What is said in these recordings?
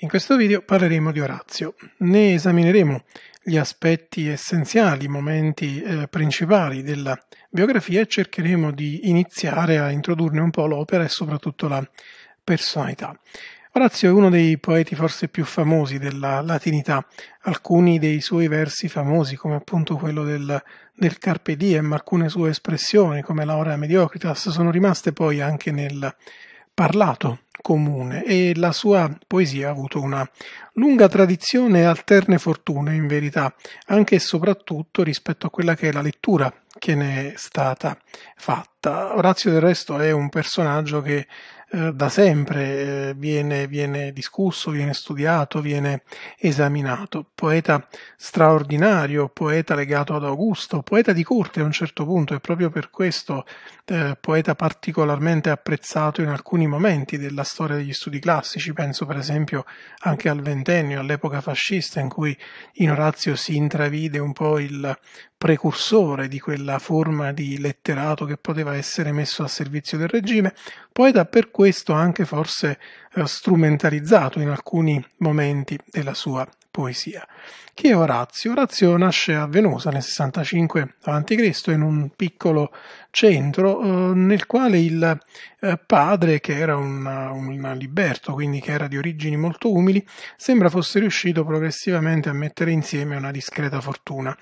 In questo video parleremo di Orazio, ne esamineremo gli aspetti essenziali, i momenti eh, principali della biografia e cercheremo di iniziare a introdurne un po' l'opera e soprattutto la personalità. Orazio è uno dei poeti forse più famosi della latinità, alcuni dei suoi versi famosi come appunto quello del, del Carpe Diem, alcune sue espressioni come l'aura Mediocritas sono rimaste poi anche nel parlato comune e la sua poesia ha avuto una lunga tradizione e alterne fortune in verità, anche e soprattutto rispetto a quella che è la lettura che ne è stata fatta. Orazio del resto è un personaggio che eh, da sempre, eh, viene, viene, discusso, viene studiato, viene esaminato. Poeta straordinario, poeta legato ad Augusto, poeta di corte a un certo punto e proprio per questo eh, poeta particolarmente apprezzato in alcuni momenti della storia degli studi classici. Penso per esempio anche al ventennio, all'epoca fascista in cui in Orazio si intravide un po' il precursore di quella forma di letterato che poteva essere messo a servizio del regime, poeta per questo anche forse eh, strumentalizzato in alcuni momenti della sua poesia. Chi è Orazio? Orazio nasce a Venosa nel 65 a.C. in un piccolo centro eh, nel quale il eh, padre, che era una, un liberto, quindi che era di origini molto umili, sembra fosse riuscito progressivamente a mettere insieme una discreta fortuna.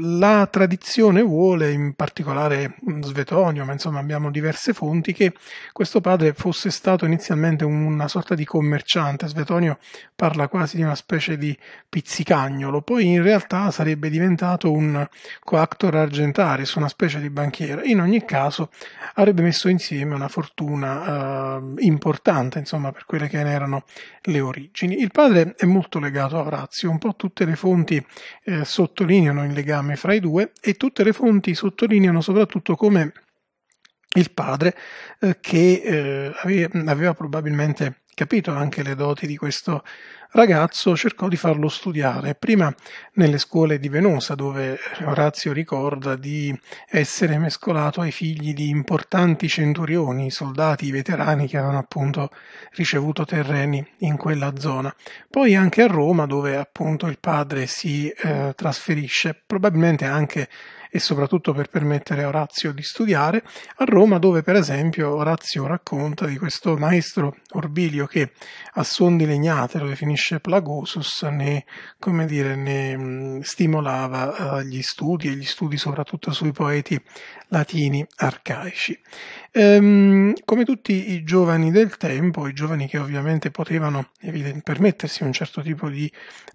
La tradizione vuole, in particolare Svetonio, ma insomma abbiamo diverse fonti, che questo padre fosse stato inizialmente una sorta di commerciante. Svetonio parla quasi di una specie di pizzicagnolo, poi in realtà sarebbe diventato un coactor argentaris, una specie di banchiera. In ogni caso avrebbe messo insieme una fortuna fortuna eh, importante, insomma, per quelle che ne erano le origini. Il padre è molto legato a Orazio, un po' tutte le fonti eh, sottolineano il legame fra i due e tutte le fonti sottolineano soprattutto come il padre eh, che eh, aveva, aveva probabilmente capito anche le doti di questo ragazzo, cercò di farlo studiare, prima nelle scuole di Venosa, dove Orazio ricorda di essere mescolato ai figli di importanti centurioni, soldati veterani che avevano appunto ricevuto terreni in quella zona. Poi anche a Roma, dove appunto il padre si eh, trasferisce, probabilmente anche e soprattutto per permettere a Orazio di studiare, a Roma dove per esempio Orazio racconta di questo maestro Orbilio che a son di legnate lo definisce Plagosus, ne, dire, ne mm, stimolava eh, gli studi e gli studi soprattutto sui poeti latini arcaici. Ehm, come tutti i giovani del tempo, i giovani che ovviamente potevano evident- permettersi un certo tipo di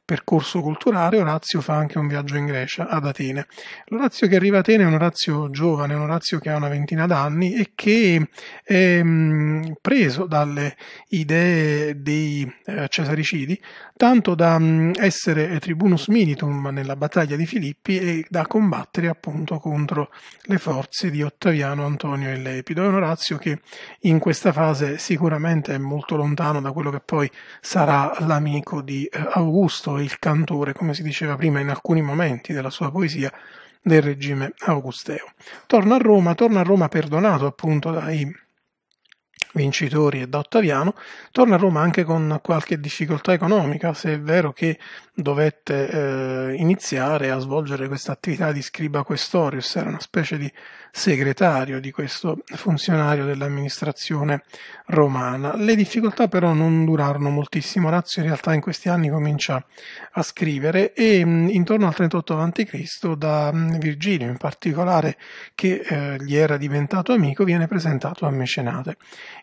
percorso culturale, Orazio fa anche un viaggio in Grecia, ad Atene. L'Orazio che arriva a Atene è un Orazio giovane, un Orazio che ha una ventina d'anni e che è ehm, mh, preso dalle idee dei eh, cesaricidi, tanto da mh, mm, essere tribunus militum nella battaglia di Filippi e da combattere appunto contro le forze di Ottaviano, Antonio e Lepido Leone Orazio che in questa fase sicuramente è molto lontano da quello che poi sarà l'amico di eh, Augusto, il cantore, come si diceva prima in alcuni momenti della sua poesia, del regime augusteo. Torna a Roma, torna a Roma perdonato appunto dai vincitori e da Ottaviano, torna a Roma anche con qualche difficoltà economica, se è vero che dovette eh, iniziare a svolgere questa attività di scriba questorius, era una specie di segretario di questo funzionario dell'amministrazione romana. Le difficoltà però non durarono moltissimo, Orazio in realtà in questi anni comincia a scrivere e mm, intorno al 38 a.C. da mm, Virgilio in particolare che eh, gli era diventato amico viene presentato a Mecenate.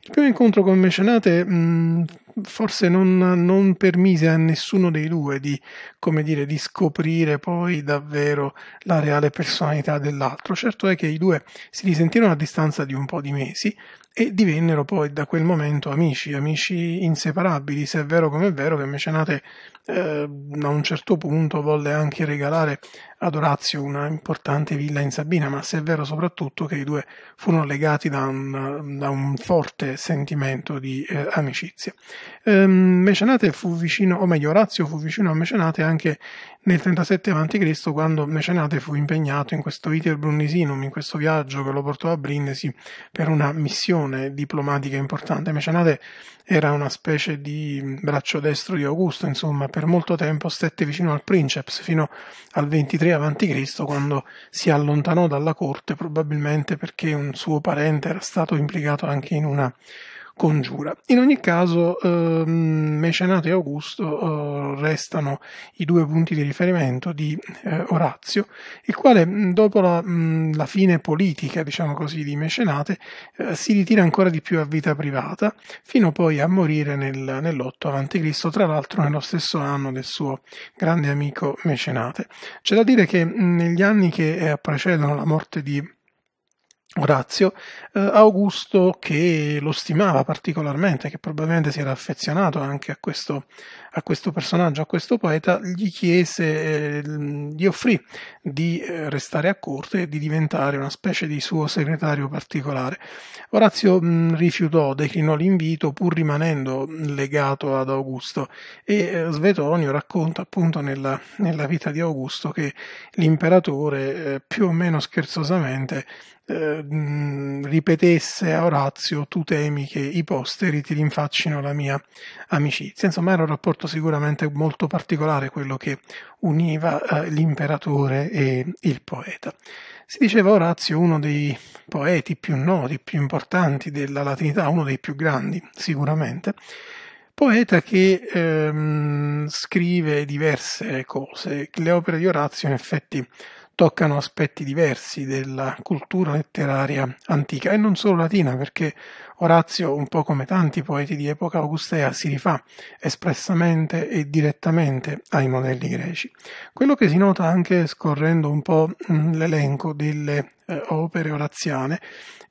Il primo incontro con Mecenate mh, mm, forse non, non, permise a nessuno dei due di, dire, di scoprire poi davvero la reale personalità dell'altro. Certo è che i due si risentirono a distanza di un po' di mesi e divennero poi da quel momento amici, amici inseparabili, se è vero come è vero che Mecenate eh, a un certo punto volle anche regalare ad Orazio una importante villa in Sabina, ma se è vero soprattutto che i due furono legati da un, da un forte sentimento di eh, amicizia. Eh, Mecenate fu vicino, o meglio Orazio fu vicino a Mecenate anche nel 37 a.C. quando Mecenate fu impegnato in questo iter brunnisinum, in questo viaggio che lo portò a Brindisi per una missione missione diplomatica importante. Mecenate era una specie di braccio destro di Augusto, insomma, per molto tempo stette vicino al Princeps fino al 23 a.C., quando si allontanò dalla corte, probabilmente perché un suo parente era stato implicato anche in una congiura. In ogni caso, eh, Mecenato e Augusto eh, restano i due punti di riferimento di eh, Orazio, il quale mm, dopo la, mh, mm, la, fine politica, diciamo così, di Mecenate, eh, si ritira ancora di più a vita privata, fino poi a morire nel, nell'8 a.C., tra l'altro nello stesso anno del suo grande amico Mecenate. C'è da dire che mh, mm, negli anni che eh, precedono la morte di Orazio, eh, Augusto che lo stimava particolarmente, che probabilmente si era affezionato anche a questo, a questo personaggio, a questo poeta, gli chiese, eh, gli offrì di eh, restare a corte e di diventare una specie di suo segretario particolare. Orazio mh, mm, rifiutò, declinò l'invito pur rimanendo legato ad Augusto e eh, Svetonio racconta appunto nella, nella, vita di Augusto che l'imperatore eh, più o meno scherzosamente Ehm, ripetesse a Orazio tu temi che i posteri ti rinfaccino la mia amicizia. Insomma era un rapporto sicuramente molto particolare quello che univa eh, l'imperatore e il poeta. Si diceva Orazio uno dei poeti più noti, più importanti della latinità, uno dei più grandi sicuramente, poeta che ehm, scrive diverse cose. Le opere di Orazio in effetti toccano aspetti diversi della cultura letteraria antica e non solo latina, perché Orazio, un po' come tanti poeti di epoca augustea, si rifà espressamente e direttamente ai modelli greci. Quello che si nota anche scorrendo un po' l'elenco delle eh, opere oraziane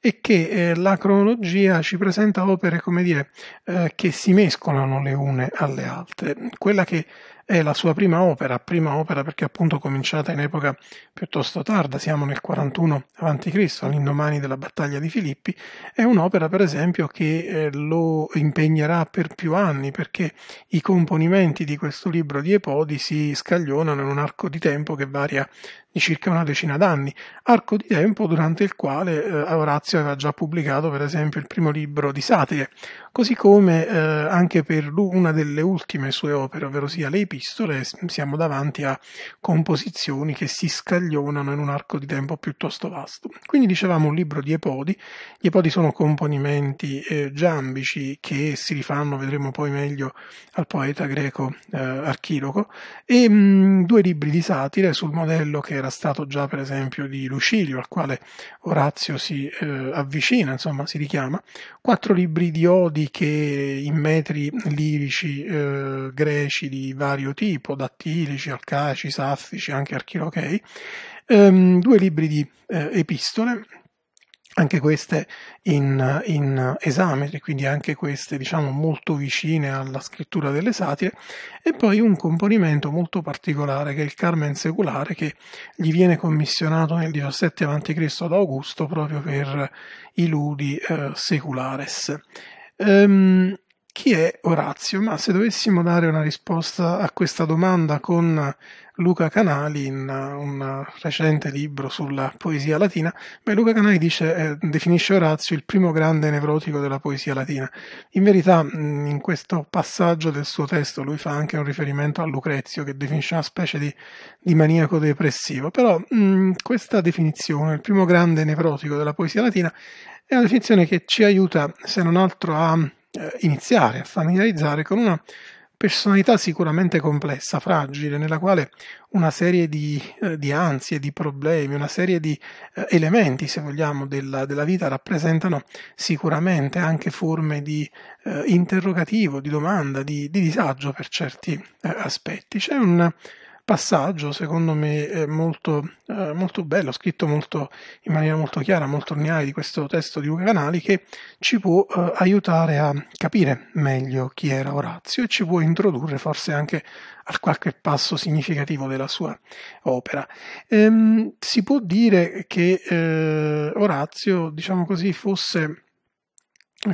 è che eh, la cronologia ci presenta opere, come dire, eh, che si mescolano le une alle altre. Quella che è la sua prima opera, prima opera perché appunto cominciata in epoca piuttosto tarda, siamo nel 41 a.C., all'indomani della battaglia di Filippi, è un'opera per esempio che eh, lo impegnerà per più anni perché i componimenti di questo libro di Epodi si scaglionano in un arco di tempo che varia di circa una decina d'anni, arco di tempo durante il quale eh, Orazio aveva già pubblicato per esempio il primo libro di satire, così come eh, anche per una delle ultime sue opere, ovvero sia le epistole, siamo davanti a composizioni che si scaglionano in un arco di tempo piuttosto vasto. Quindi dicevamo un libro di epodi, gli epodi sono componimenti eh, giambici che si rifanno, vedremo poi meglio, al poeta greco eh, Archiloco, e mh, mm, due libri di satire sul modello che era stato già per esempio di Lucilio, al quale Orazio si eh, avvicina, insomma si richiama, quattro libri di odi che in metri lirici eh, greci di vario tipo, dattilici, alcaci, saffici, anche archilochei, ehm, due libri di eh, epistole, anche queste in, in esame, quindi anche queste diciamo molto vicine alla scrittura delle satire, e poi un componimento molto particolare che è il Carmen seculare che gli viene commissionato nel 17 a.C. ad Augusto proprio per i ludi eh, seculares. Ehm, chi è Orazio? Ma se dovessimo dare una risposta a questa domanda con Luca Canali in un recente libro sulla poesia latina, beh, Luca Canali dice, eh, definisce Orazio il primo grande nevrotico della poesia latina. In verità, mm, in questo passaggio del suo testo lui fa anche un riferimento a Lucrezio che definisce una specie di, di maniaco depressivo, però mh, mm, questa definizione, il primo grande nevrotico della poesia latina, è una definizione che ci aiuta, se non altro, a eh, iniziare a familiarizzare con una personalità sicuramente complessa, fragile, nella quale una serie di, eh, di ansie, di problemi, una serie di eh, elementi, se vogliamo, della, della, vita rappresentano sicuramente anche forme di eh, interrogativo, di domanda, di, di disagio per certi eh, aspetti. C'è un, passaggio, secondo me, molto, eh, molto bello, scritto molto, in maniera molto chiara, molto lineare di questo testo di Luca Canali, che ci può eh, aiutare a capire meglio chi era Orazio e ci può introdurre forse anche a qualche passo significativo della sua opera. Ehm, si può dire che eh, Orazio, diciamo così, fosse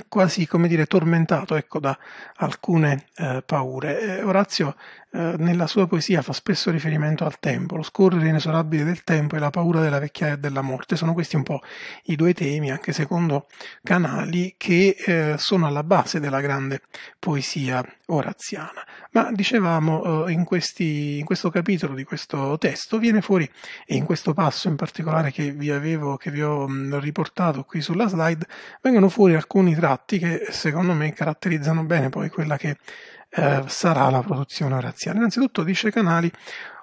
quasi come dire tormentato ecco, da alcune eh, paure. Eh, Orazio eh, nella sua poesia fa spesso riferimento al tempo, lo scorrere inesorabile del tempo e la paura della vecchiaia e della morte. Sono questi un po' i due temi, anche secondo Canali, che eh, sono alla base della grande poesia oraziana. Ma dicevamo, eh, in, questi, in, questo capitolo di questo testo viene fuori, e in questo passo in particolare che vi, avevo, che vi ho mm, riportato qui sulla slide, vengono fuori alcuni tratti che secondo me caratterizzano bene poi quella che eh, sarà la produzione oraziale. Innanzitutto dice Canali,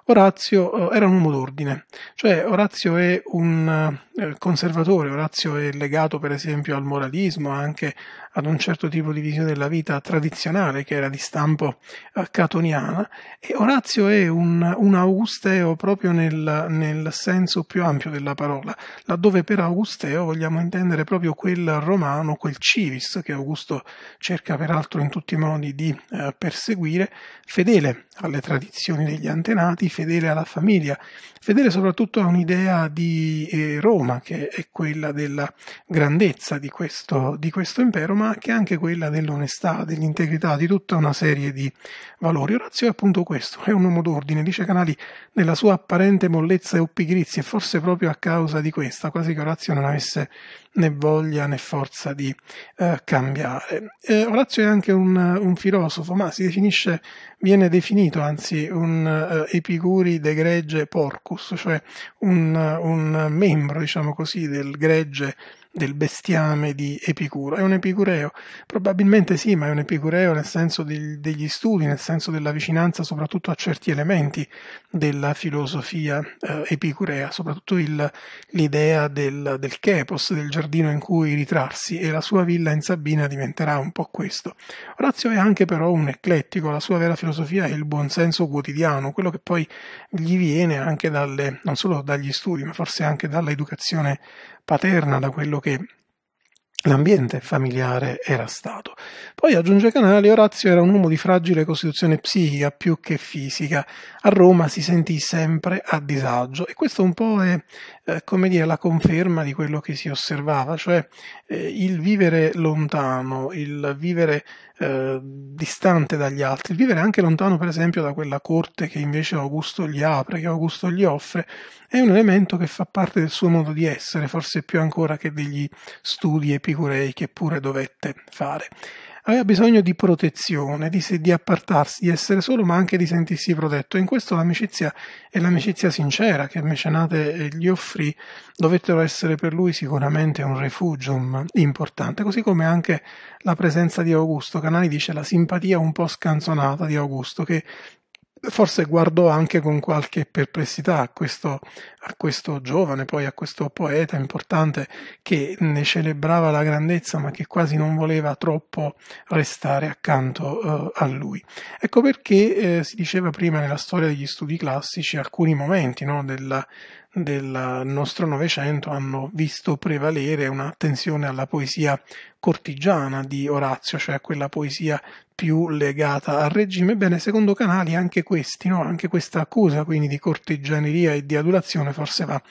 Orazio eh, era un uomo d'ordine, cioè Orazio è un eh, conservatore, Orazio è legato per esempio al moralismo, anche ad un certo tipo di visione della vita tradizionale che era di stampo eh, catoniana e Orazio è un, un augusteo proprio nel, nel, senso più ampio della parola, laddove per augusteo vogliamo intendere proprio quel romano, quel civis che Augusto cerca peraltro in tutti i modi di eh, perseguire, fedele alle tradizioni degli antenati, fedele alla famiglia, fedele soprattutto a un'idea di eh, Roma che è quella della grandezza di questo, di questo impero, ma che è anche quella dell'onestà, dell'integrità, di tutta una serie di valori. Orazio è appunto questo, è un uomo d'ordine, dice Canali, nella sua apparente mollezza e oppigrizia, e forse proprio a causa di questa, quasi che Orazio non avesse né voglia né forza di eh, cambiare. Eh, Orazio è anche un, un, filosofo, ma si definisce, viene definito anzi un eh, epicuri de gregge porcus, cioè un, un membro, diciamo così, del gregge del bestiame di Epicuro. È un epicureo? Probabilmente sì, ma è un epicureo nel senso di, degli studi, nel senso della vicinanza soprattutto a certi elementi della filosofia eh, epicurea, soprattutto il, l'idea del, del kepos, del giardino giardino in cui ritrarsi e la sua villa in Sabina diventerà un po' questo. Orazio è anche però un eclettico, la sua vera filosofia è il buon senso quotidiano, quello che poi gli viene anche dalle, non solo dagli studi, ma forse anche dall'educazione paterna, da quello che L'ambiente familiare era stato. Poi aggiunge Canali, Orazio era un uomo di fragile costituzione psichica più che fisica. A Roma si sentì sempre a disagio e questo un po' è eh, come dire la conferma di quello che si osservava, cioè eh, il vivere lontano, il vivere Ehm, distante dagli altri, vivere anche lontano per esempio da quella corte che invece Augusto gli apre, che Augusto gli offre, è un elemento che fa parte del suo modo di essere, forse più ancora che degli studi epicurei che pure dovette fare aveva bisogno di protezione, di, di appartarsi, di essere solo, ma anche di sentirsi protetto. in questo l'amicizia e l'amicizia sincera che Mecenate gli offrì dovettero essere per lui sicuramente un refugium importante, così come anche la presenza di Augusto. Canali dice la simpatia un po' scanzonata di Augusto, che forse guardò anche con qualche perplessità a questo, a questo giovane, poi a questo poeta importante che ne celebrava la grandezza ma che quasi non voleva troppo restare accanto eh, a lui. Ecco perché eh, si diceva prima nella storia degli studi classici alcuni momenti no, della, del nostro Novecento hanno visto prevalere un'attenzione alla poesia cortigiana di Orazio, cioè quella poesia più legata al regime. Ebbene, secondo Canali anche questi, no? anche questa accusa quindi di cortigianeria e di adulazione forse va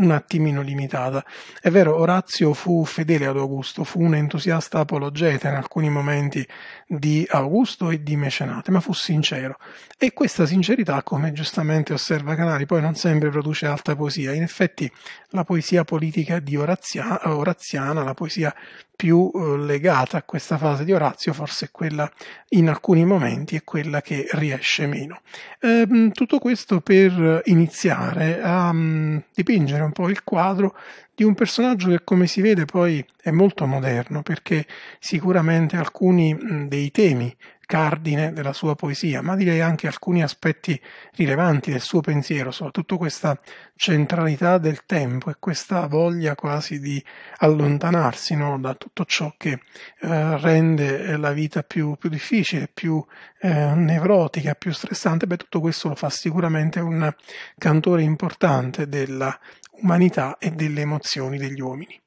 un attimino limitata. È vero, Orazio fu fedele ad Augusto, fu un entusiasta apologeta in alcuni momenti di Augusto e di Mecenate, ma fu sincero. E questa sincerità, come giustamente osserva Canali, poi non sempre produce alta poesia. In effetti la poesia politica di Orazia, Oraziana, la poesia più eh, legata a questa fase di Orazio, forse è quella in alcuni momenti è quella che riesce meno. Ehm, tutto questo per iniziare a um, dipingere un un po' il quadro di un personaggio che come si vede poi è molto moderno perché sicuramente alcuni dei temi cardine della sua poesia, ma direi anche alcuni aspetti rilevanti del suo pensiero, soprattutto questa centralità del tempo e questa voglia quasi di allontanarsi no, da tutto ciò che eh, rende eh, la vita più, più difficile, più eh, nevrotica, più stressante, beh tutto questo lo fa sicuramente un cantore importante della umanità e delle emozioni degli uomini.